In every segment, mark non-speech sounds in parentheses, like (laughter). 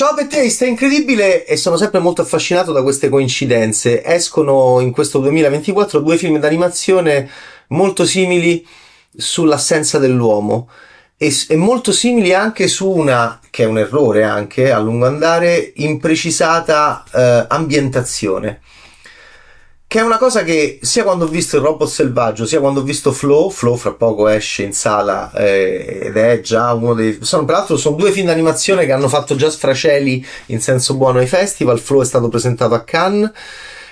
Ciao è incredibile e sono sempre molto affascinato da queste coincidenze. Escono in questo 2024 due film d'animazione molto simili sull'assenza dell'uomo e, e, molto simili anche su una, che è un errore anche a lungo andare, imprecisata eh, ambientazione. Che è una cosa che sia quando ho visto il robot selvaggio, sia quando ho visto Flow, Flow fra poco esce in sala eh, ed è già uno dei... Sono, peraltro sono due film d'animazione che hanno fatto già sfraceli in senso buono ai festival, Flow è stato presentato a Cannes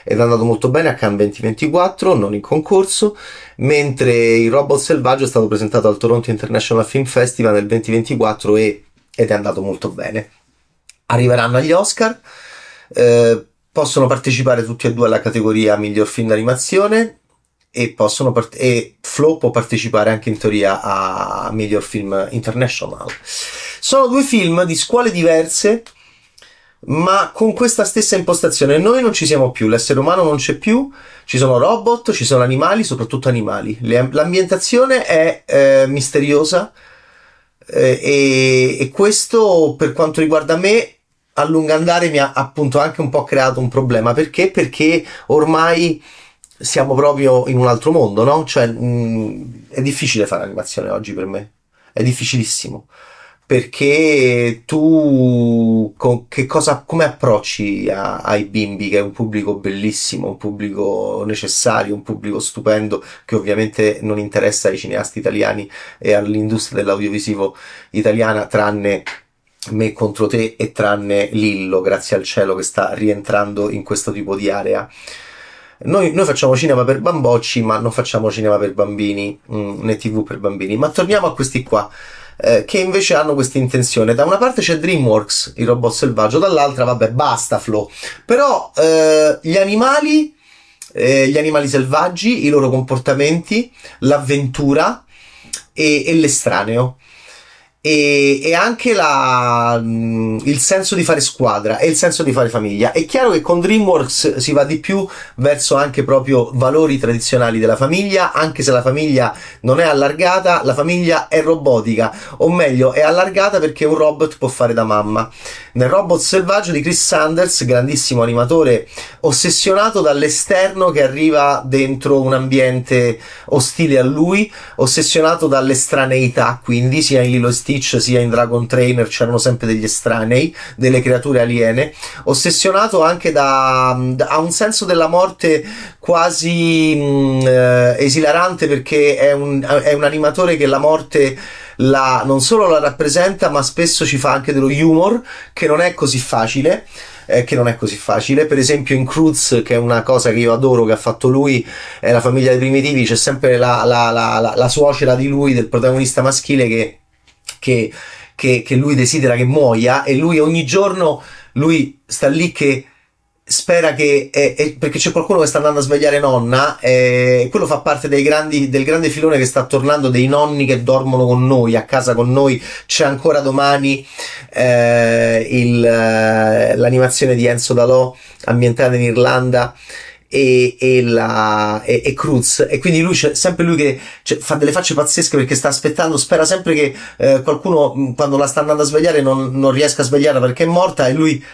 ed è andato molto bene a Cannes 2024, non in concorso, mentre il robot selvaggio è stato presentato al Toronto International Film Festival nel 2024 e, ed è andato molto bene. Arriveranno agli Oscar. Eh, Possono partecipare tutti e due alla categoria miglior film d'animazione e, possono part- e Flow può partecipare anche in teoria a miglior film international. Sono due film di scuole diverse ma con questa stessa impostazione noi non ci siamo più, l'essere umano non c'è più, ci sono robot, ci sono animali, soprattutto animali. Le, l'ambientazione è eh, misteriosa eh, e, e, questo per quanto riguarda me a lungo andare mi ha appunto anche un po' creato un problema. Perché? Perché ormai siamo proprio in un altro mondo, no? Cioè, mh, mm, è difficile fare animazione oggi per me. È difficilissimo. Perché tu con, che cosa, come approcci a, ai bimbi, che è un pubblico bellissimo, un pubblico necessario, un pubblico stupendo, che ovviamente non interessa ai cineasti italiani e all'industria dell'audiovisivo italiana, tranne me contro te e tranne Lillo, grazie al cielo che sta rientrando in questo tipo di area. Noi, noi facciamo cinema per bambocci, ma non facciamo cinema per bambini mh, mm, né tv per bambini. Ma torniamo a questi qua, eh, che invece hanno questa intenzione. Da una parte c'è DreamWorks, il robot selvaggio, dall'altra, vabbè, basta Flo. Però eh, gli animali, eh, gli animali selvaggi, i loro comportamenti, l'avventura e, e l'estraneo e, e anche la, mm, il senso di fare squadra e il senso di fare famiglia. È chiaro che con DreamWorks si va di più verso anche proprio valori tradizionali della famiglia, anche se la famiglia non è allargata, la famiglia è robotica, o meglio è allargata perché un robot può fare da mamma. Nel Robot Selvaggio di Chris Sanders, grandissimo animatore ossessionato dall'esterno che arriva dentro un ambiente ostile a lui, ossessionato dall'estraneità, quindi sia in Lilo Steve Stitch sia in Dragon Trainer c'erano sempre degli estranei, delle creature aliene, ossessionato anche da, da un senso della morte quasi mh, mm, eh, esilarante perché è un, è un animatore che la morte la, non solo la rappresenta ma spesso ci fa anche dello humor che non è così facile. Eh, che non è così facile. Per esempio, in Cruz, che è una cosa che io adoro, che ha fatto lui, è la famiglia dei primitivi, c'è sempre la, la, la, la, suocera di lui, del protagonista maschile, che che, che, che lui desidera che muoia e lui ogni giorno lui sta lì che spera che è, è, perché c'è qualcuno che sta andando a svegliare nonna e quello fa parte grandi, del grande filone che sta tornando dei nonni che dormono con noi a casa con noi c'è ancora domani eh, il, eh, l'animazione di Enzo Dalò ambientata in Irlanda e, e, la, e, e, Cruz e quindi lui c'è sempre lui che cioè, fa delle facce pazzesche perché sta aspettando spera sempre che eh, qualcuno quando la sta andando a svegliare non, non riesca a svegliarla perché è morta e lui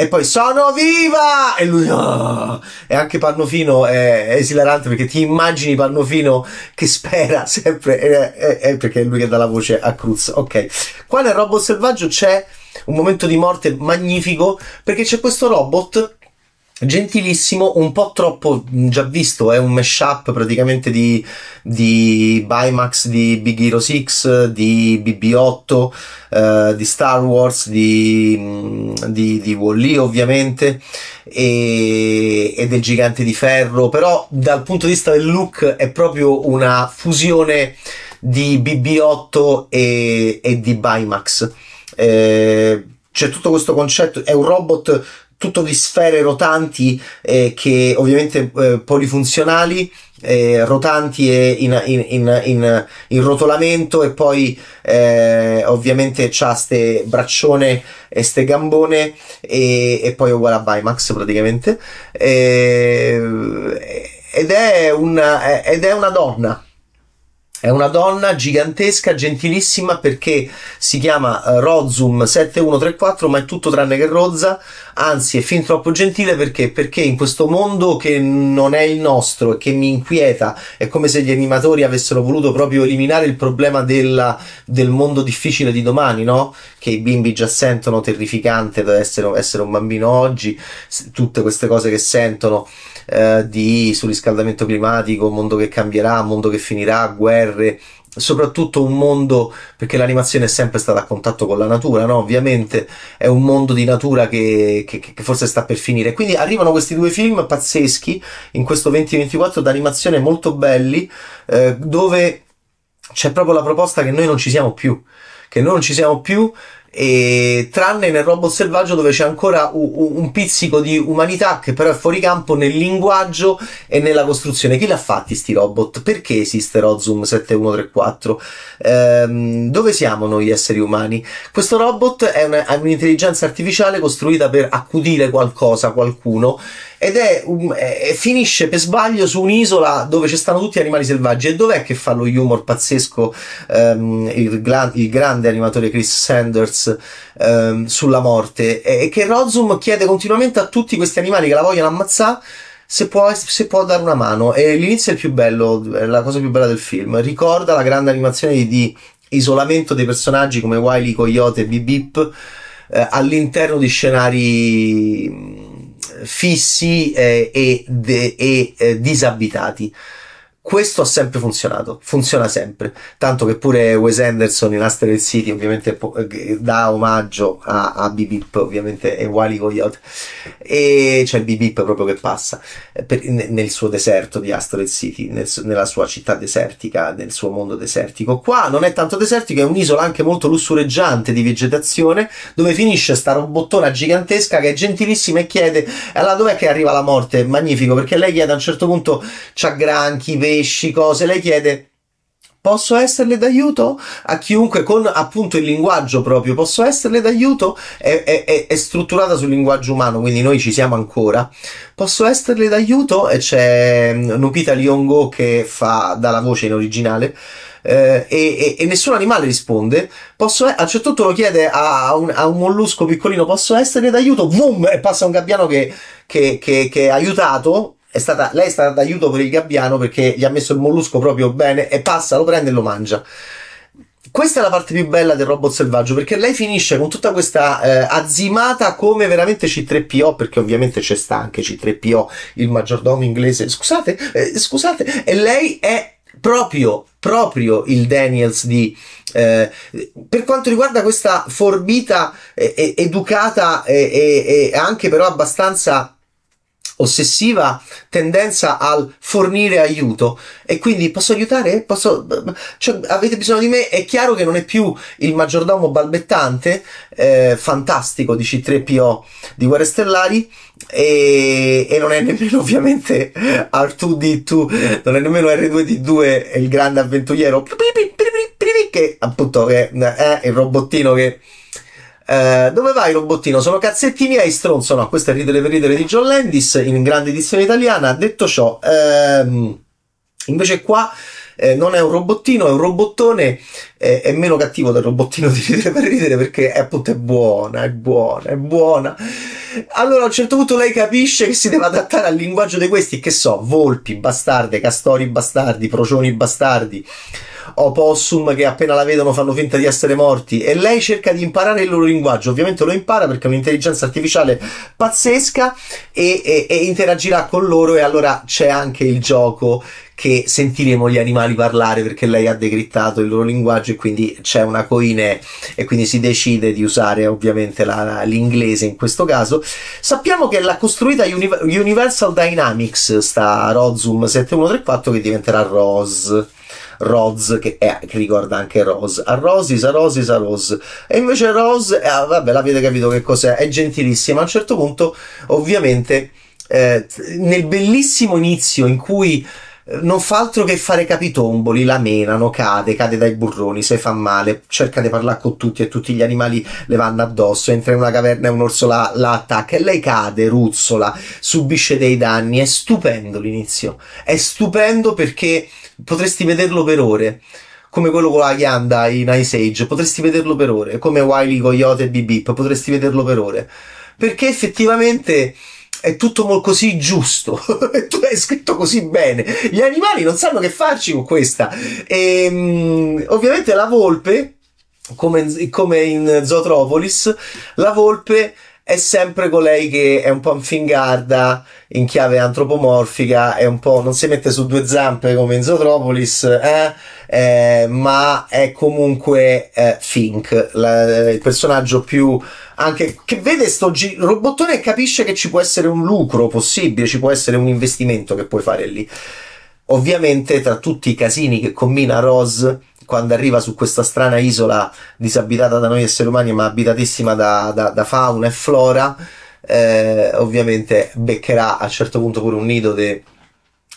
e poi sono viva! E lui, oh! e anche Pannofino è, esilarante perché ti immagini Pannofino che spera (laughs) sempre, e, è, è, perché è lui che dà la voce a Cruz. Ok, qua nel robot selvaggio c'è un momento di morte magnifico perché c'è questo robot Gentilissimo, un po' troppo mm, già visto, è un mashup praticamente di, di Bimax, di Big Hero 6, di BB8, eh, di Star Wars, di, mm, di, di Wall-E ovviamente e, e del Gigante di Ferro, però dal punto di vista del look è proprio una fusione di BB8 e, e di Bimax. Eh, c'è tutto questo concetto, è un robot tutto di sfere rotanti eh, che ovviamente eh, polifunzionali eh, rotanti e in, in, in, in, rotolamento e poi eh, ovviamente c'ha ste braccione e ste gambone e, e poi è uguale a Bimax praticamente eh, ed è, una, ed è una donna è una donna gigantesca, gentilissima perché si chiama eh, Rozum 7134, ma è tutto tranne che rozza, anzi è fin troppo gentile perché? perché in questo mondo che non è il nostro e che mi inquieta, è come se gli animatori avessero voluto proprio eliminare il problema della, del mondo difficile di domani, no? Che i bimbi già sentono terrificante essere, essere un bambino oggi, tutte queste cose che sentono eh, di surriscaldamento climatico, mondo che cambierà, mondo che finirà, guerre, soprattutto un mondo, perché l'animazione è sempre stata a contatto con la natura, no? ovviamente è un mondo di natura che, che, che, forse sta per finire. Quindi arrivano questi due film pazzeschi in questo 2024 d'animazione molto belli, eh, dove c'è proprio la proposta che noi non ci siamo più, che noi non ci siamo più e tranne nel robot selvaggio dove c'è ancora un, un pizzico di umanità che però è fuori campo nel linguaggio e nella costruzione chi l'ha fatti sti robot? perché esiste Rozum 7134? Ehm, dove siamo noi esseri umani? questo robot è, una, è un'intelligenza artificiale costruita per accudire qualcosa, qualcuno ed è un, eh, finisce per sbaglio su un'isola dove ci stanno tutti gli animali selvaggi e dov'è che fa lo humor pazzesco ehm, il, gla- il, grande animatore Chris Sanders ehm, sulla morte e, e che Rozum chiede continuamente a tutti questi animali che la vogliono ammazzare se può, se può, dare una mano. E l'inizio è il più bello, è la cosa più bella del film. Ricorda la grande animazione di, di isolamento dei personaggi come Wiley, Coyote e Bip Bip eh, all'interno di scenari fissi eh, e, de, e eh, disabitati questo ha sempre funzionato, funziona sempre, tanto che pure Wes Anderson in Aster City ovviamente eh, dà omaggio a, a Bibip, ovviamente è Wally Coyote, e c'è il Bibip proprio che passa eh, per, nel suo deserto di Aster City, nel, nella sua città desertica, nel suo mondo desertico. Qua non è tanto desertico, è un'isola anche molto lussureggiante di vegetazione, dove finisce sta robottona gigantesca che è gentilissima e chiede, allora dov'è che arriva la morte? Magnifico, perché lei chiede a un certo punto, c'ha granchi, veli, pesci, cose, lei chiede posso esserle d'aiuto? A chiunque, con appunto il linguaggio proprio, posso esserle d'aiuto? È, è, è, strutturata sul linguaggio umano, quindi noi ci siamo ancora. Posso esserle d'aiuto? E c'è mm, Nupita Liongo che fa, dalla voce in originale. Eh, e, e, nessun animale risponde. Posso, a un certo punto lo chiede a un, a un mollusco piccolino: Posso essere d'aiuto? Vum! E passa un gabbiano che, che, che, che è aiutato è stata, lei è stata d'aiuto per il gabbiano perché gli ha messo il mollusco proprio bene e passa, lo prende e lo mangia. Questa è la parte più bella del robot selvaggio perché lei finisce con tutta questa eh, azzimata come veramente C3PO perché ovviamente c'è sta anche C3PO il maggiordomo inglese scusate eh, scusate e lei è proprio proprio il Daniels di eh, per quanto riguarda questa forbita eh, eh, educata e eh, anche però abbastanza ossessiva tendenza al fornire aiuto e quindi posso aiutare? Posso, cioè, avete bisogno di me? È chiaro che non è più il maggiordomo balbettante, eh, fantastico di C3PO di Guerre Stellari e, e, non è nemmeno (laughs) ovviamente R2D2, non è nemmeno R2D2 il grande avventuriero che appunto è, è il robottino che eh, dove vai robottino? Sono cazzetti miei, stronzo. No, questo è Ridere per Ridere di John Landis in grande edizione italiana. Detto ciò, ehm, invece qua eh, non è un robottino, è un robottone, eh, è meno cattivo del robottino di ridere per ridere perché è appunto è buona, è buona, è buona. Allora a un certo punto lei capisce che si deve adattare al linguaggio di questi, che so, volpi, bastarde, castori bastardi, procioni bastardi opossum che appena la vedono fanno finta di essere morti e lei cerca di imparare il loro linguaggio. Ovviamente lo impara perché è un'intelligenza artificiale pazzesca e, e, e interagirà con loro e allora c'è anche il gioco che sentiremo gli animali parlare perché lei ha decrittato il loro linguaggio e quindi c'è una coine e quindi si decide di usare ovviamente la, l'inglese in questo caso. Sappiamo che l'ha costruita Universal Dynamics, sta Rozum 7134 che diventerà Rose Roz, che, è, che ricorda anche Rose. A Rosis, a Rosis, a Rose. E invece Rose, ah, vabbè, l'avete capito che cos'è, è gentilissima. A un certo punto, ovviamente, eh, nel bellissimo inizio in cui non fa altro che fare capitomboli, la menano, cade, cade dai burroni, se fa male, cerca di parlare con tutti e tutti gli animali le vanno addosso, entra in una caverna e un orso la, la attacca e lei cade, ruzzola, subisce dei danni, è stupendo l'inizio, è stupendo perché potresti vederlo per ore come quello con la ghianda in Ice Age, potresti vederlo per ore, come Wily, Coyote e Bip, potresti vederlo per ore. Perché effettivamente è tutto così giusto, è (laughs) scritto così bene. Gli animali non sanno che farci con questa. E, ehm, ovviamente la volpe, come, come in Zootropolis, la volpe è sempre colei che è un po' infingarda in chiave antropomorfica, è un po' non si mette su due zampe come in Zotropolis, eh? Eh, ma è comunque eh, Fink, la, il personaggio più anche che vede sto gi- robottone e capisce che ci può essere un lucro possibile, ci può essere un investimento che puoi fare lì. Ovviamente tra tutti i casini che combina Rose quando arriva su questa strana isola disabitata da noi esseri umani ma abitatissima da, da, da fauna e flora, eh, ovviamente beccherà a un certo punto pure un nido de,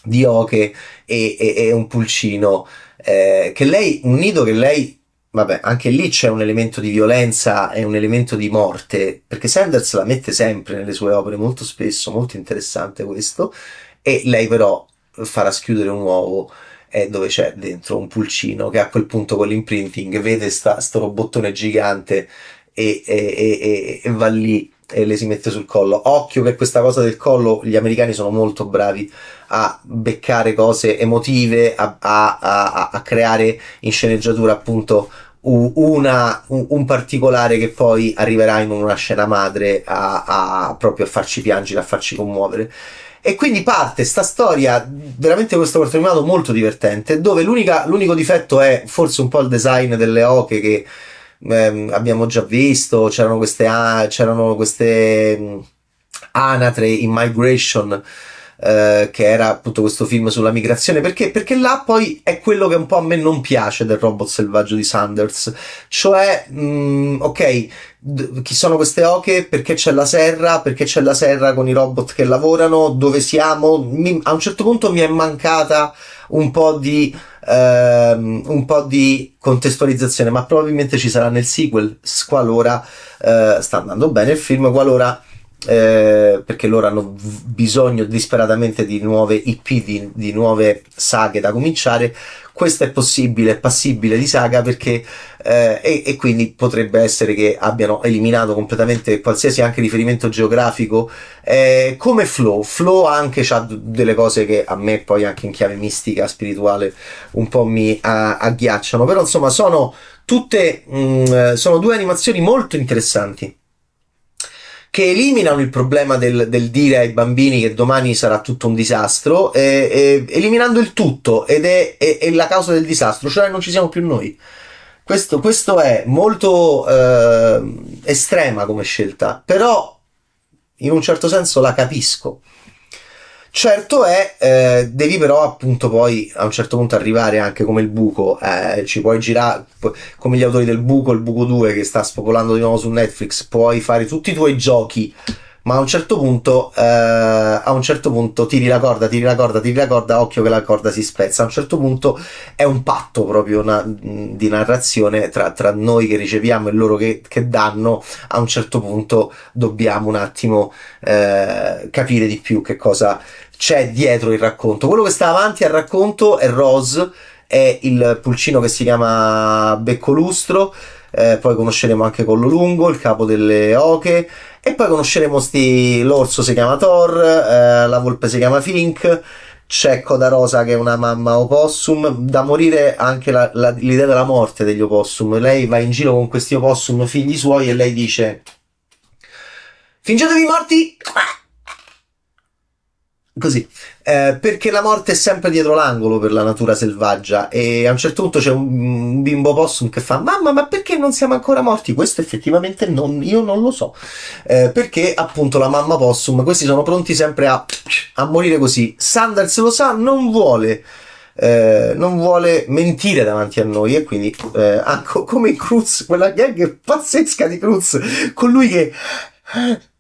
di oche e, e, e un pulcino. Eh, che lei, un nido che lei vabbè, anche lì c'è un elemento di violenza e un elemento di morte, perché Sanders la mette sempre nelle sue opere, molto spesso, molto interessante questo, e lei però farà schiudere un uovo è dove c'è dentro un pulcino che a quel punto con l'imprinting vede questo sto robottone gigante e, e, e, e, va lì e le si mette sul collo. Occhio che questa cosa del collo, gli americani sono molto bravi a beccare cose emotive, a, a, a, a creare in sceneggiatura appunto una, un, un, particolare che poi arriverà in una scena madre a, a, proprio a farci piangere, a farci commuovere. E quindi parte sta storia, veramente questo cartonimato molto divertente, dove l'unica, l'unico difetto è forse un po' il design delle oche che ehm, abbiamo già visto, c'erano queste, ah, c'erano queste anatre in migration eh, che era appunto questo film sulla migrazione, perché, perché là poi è quello che un po' a me non piace del robot selvaggio di Sanders, cioè, mh, mm, ok, d- chi sono queste oche, perché c'è la serra, perché c'è la serra con i robot che lavorano, dove siamo, mi, a un certo punto mi è mancata un po' di... Um, un po' di contestualizzazione, ma probabilmente ci sarà nel sequel, qualora uh, sta andando bene il film, qualora eh, perché loro hanno bisogno disperatamente di nuove IP, di, di, nuove saghe da cominciare. Questo è possibile, è passibile di saga perché eh, e, e, quindi potrebbe essere che abbiano eliminato completamente qualsiasi anche riferimento geografico. Eh, come Flow, Flow anche ha delle cose che a me poi anche in chiave mistica, spirituale, un po' mi a, agghiacciano, però insomma sono tutte mh, mm, sono due animazioni molto interessanti che eliminano il problema del, del, dire ai bambini che domani sarà tutto un disastro, eh, eh, eliminando il tutto ed è, è, è, la causa del disastro, cioè non ci siamo più noi. Questo, questo è molto eh, estrema come scelta, però in un certo senso la capisco. Certo è, eh, devi però appunto poi a un certo punto arrivare anche come il buco, eh, ci puoi girare come gli autori del buco, il buco 2 che sta spopolando di nuovo su Netflix, puoi fare tutti i tuoi giochi ma a un certo punto, eh, a un certo punto tiri la corda, tiri la corda, tiri la corda, occhio che la corda si spezza. A un certo punto è un patto proprio una, di narrazione tra, tra, noi che riceviamo e loro che, che, danno. A un certo punto dobbiamo un attimo eh, capire di più che cosa c'è dietro il racconto. Quello che sta avanti al racconto è Rose, è il pulcino che si chiama Beccolustro eh, poi conosceremo anche Collo Lungo, il capo delle oche, e poi conosceremo sti... l'orso si chiama Thor, eh, la volpe si chiama Fink, c'è Coda Rosa che è una mamma opossum, da morire anche la, la, l'idea della morte degli opossum, lei va in giro con questi opossum figli suoi e lei dice fingetevi morti! Ah! Così, eh, perché la morte è sempre dietro l'angolo per la natura selvaggia e a un certo punto c'è un, un bimbo possum che fa mamma ma perché non siamo ancora morti? Questo effettivamente non, io non lo so, eh, perché appunto la mamma possum, questi sono pronti sempre a, a morire così, Sanders lo sa, non vuole eh, non vuole mentire davanti a noi e quindi eh, ah, come Cruz, quella gang pazzesca di Cruz con lui che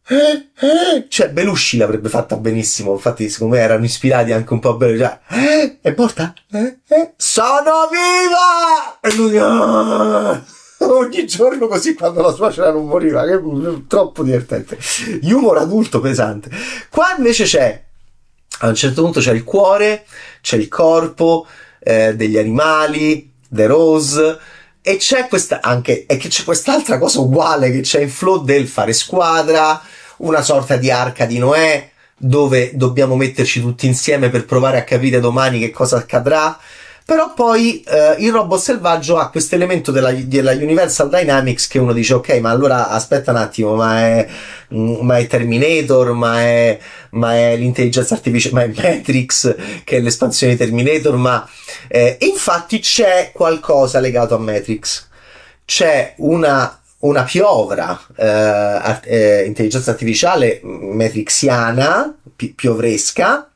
eh, eh. Cioè, Belushi l'avrebbe fatta benissimo. Infatti, secondo me erano ispirati anche un po' a Belushi. Cioè, eh, è morta? Eh, eh. Sono viva! E lui, ah! ogni giorno così quando la suocera non moriva. Che troppo divertente. Humor adulto pesante. Qua invece c'è, a un certo punto c'è il cuore, c'è il corpo eh, degli animali, The Rose e c'è questa anche, e che c'è quest'altra cosa uguale che c'è in flow del fare squadra, una sorta di arca di Noè, dove dobbiamo metterci tutti insieme per provare a capire domani che cosa accadrà. Però poi eh, il robot selvaggio ha questo elemento della, della, Universal Dynamics che uno dice ok, ma allora aspetta un attimo, ma è, mm, ma è Terminator, ma è, ma è l'intelligenza artificiale, ma è Matrix che è l'espansione di Terminator, ma eh, infatti c'è qualcosa legato a Matrix. C'è una una piovra eh, art- eh, intelligenza artificiale mm, matrixiana, pi- piovresca,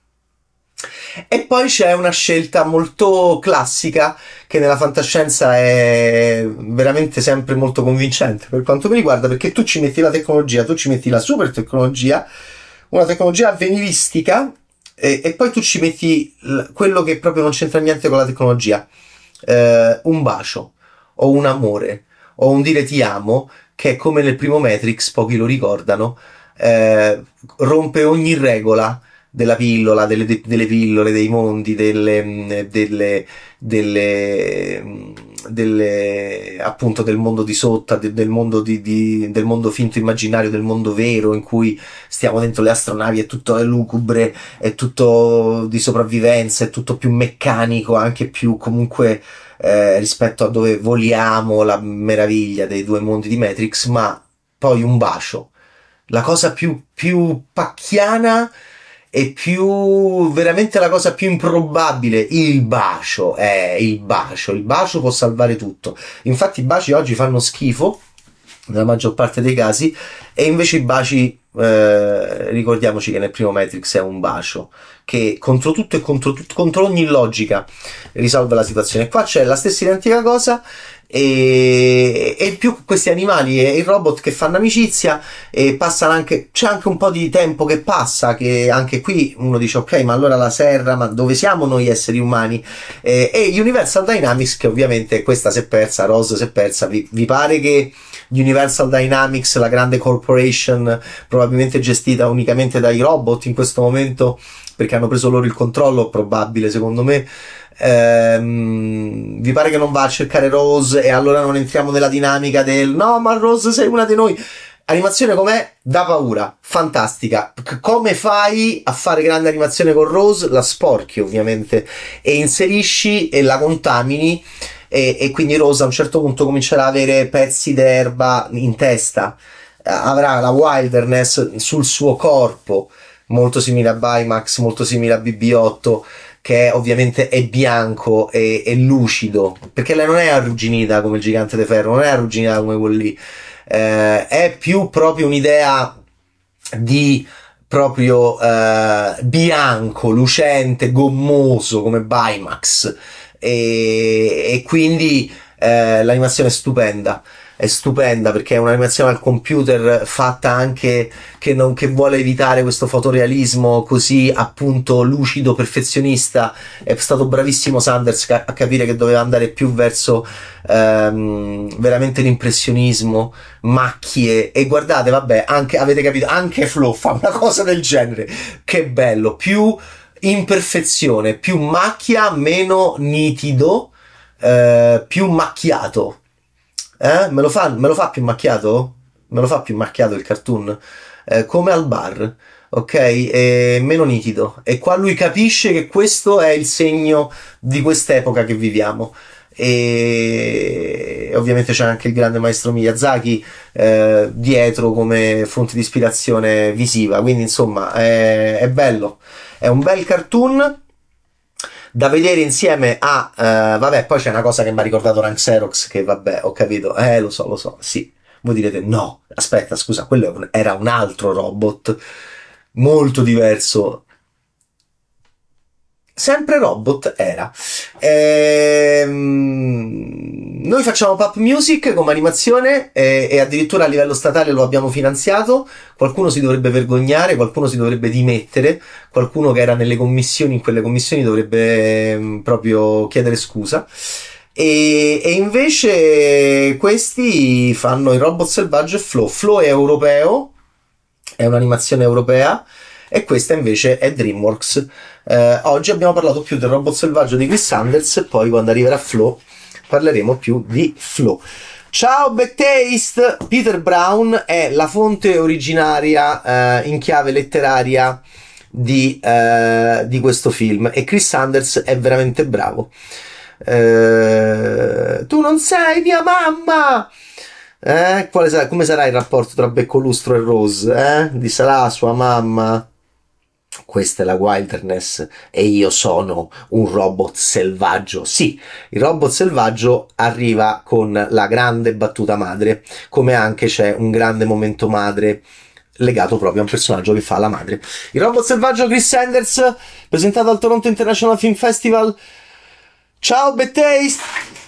e poi c'è una scelta molto classica che nella fantascienza è veramente sempre molto convincente per quanto mi riguarda, perché tu ci metti la tecnologia, tu ci metti la super tecnologia, una tecnologia avveniristica e, e poi tu ci metti l- quello che proprio non c'entra niente con la tecnologia, eh, un bacio o un amore o un dire ti amo, che è come nel primo Matrix, pochi lo ricordano, eh, rompe ogni regola della pillola, delle, delle pillole, dei mondi, delle, mm, delle, delle, mm, delle, appunto del mondo di sotto, de, del, mondo di, di, del mondo finto immaginario, del mondo vero in cui stiamo dentro le astronavi, è tutto è lugubre, è tutto di sopravvivenza, è tutto più meccanico, anche più comunque eh, rispetto a dove voliamo la meraviglia dei due mondi di Matrix, ma poi un bacio. La cosa più, più pacchiana e più veramente la cosa più improbabile, il bacio, eh, il bacio, il bacio può salvare tutto. Infatti i baci oggi fanno schifo nella maggior parte dei casi e invece i baci eh, ricordiamoci che nel primo Matrix è un bacio che contro tutto e contro, tut- contro ogni logica risolve la situazione. Qua c'è la stessa identica cosa e, e più questi animali e il robot che fanno amicizia e passano anche c'è anche un po' di tempo che passa che anche qui uno dice ok ma allora la serra ma dove siamo noi esseri umani eh, e Universal Dynamics che ovviamente questa si è persa Rose si è persa vi, vi pare che Universal Dynamics la grande corporation probabilmente gestita unicamente dai robot in questo momento perché hanno preso loro il controllo, probabile secondo me. Ehm, vi pare che non va a cercare Rose e allora non entriamo nella dinamica del no, ma Rose sei una di noi. Animazione com'è? Da paura, fantastica. C- come fai a fare grande animazione con Rose? La sporchi ovviamente e inserisci e la contamini e, e quindi Rose a un certo punto comincerà ad avere pezzi d'erba in testa, eh, avrà la wilderness sul suo corpo molto simile a Bimax, molto simile a BB8, che ovviamente è bianco e, e lucido, perché lei non è arrugginita come il gigante di ferro, non è arrugginita come quello lì, eh, è più proprio un'idea di proprio eh, bianco, lucente, gommoso come Bimax e, e quindi eh, l'animazione è stupenda è stupenda perché è un'animazione al computer fatta anche che, non, che vuole evitare questo fotorealismo così appunto lucido, perfezionista. È stato bravissimo Sanders a capire che doveva andare più verso ehm, veramente l'impressionismo, macchie e guardate, vabbè, anche avete capito, anche Flo fa una cosa del genere. Che bello, più imperfezione, più macchia, meno nitido, eh, più macchiato eh? Me, lo fa, me lo fa più macchiato? Me lo fa più macchiato il cartoon? Eh, come al bar, ok? E meno nitido. E qua lui capisce che questo è il segno di quest'epoca che viviamo e ovviamente c'è anche il grande maestro Miyazaki eh, dietro come fonte di ispirazione visiva quindi insomma è, è bello è un bel cartoon da vedere insieme a eh, vabbè poi c'è una cosa che mi ha ricordato Rank Xerox che vabbè ho capito eh lo so lo so sì voi direte no aspetta scusa quello era un altro robot molto diverso sempre robot era ehm noi facciamo pop music come animazione e, e, addirittura a livello statale lo abbiamo finanziato. Qualcuno si dovrebbe vergognare, qualcuno si dovrebbe dimettere, qualcuno che era nelle commissioni, in quelle commissioni dovrebbe mh, mm, proprio chiedere scusa. E, e, invece questi fanno il robot selvaggio e Flow. Flow è europeo, è un'animazione europea e questa invece è DreamWorks. Eh, oggi abbiamo parlato più del robot selvaggio di Chris Sanders poi quando arriverà Flow parleremo più di flow. Ciao Backtaste! Peter Brown è la fonte originaria eh, in chiave letteraria di, eh, di, questo film e Chris Sanders è veramente bravo. Eh, tu non sei mia mamma! Eh, sarà, come sarà il rapporto tra Beccolustro e Rose? Eh? Di sarà sua mamma? questa è la wilderness e io sono un robot selvaggio. Sì, il robot selvaggio arriva con la grande battuta madre, come anche c'è un grande momento madre legato proprio a un personaggio che fa la madre. Il robot selvaggio Chris Sanders, presentato al Toronto International Film Festival. Ciao, Bethesda!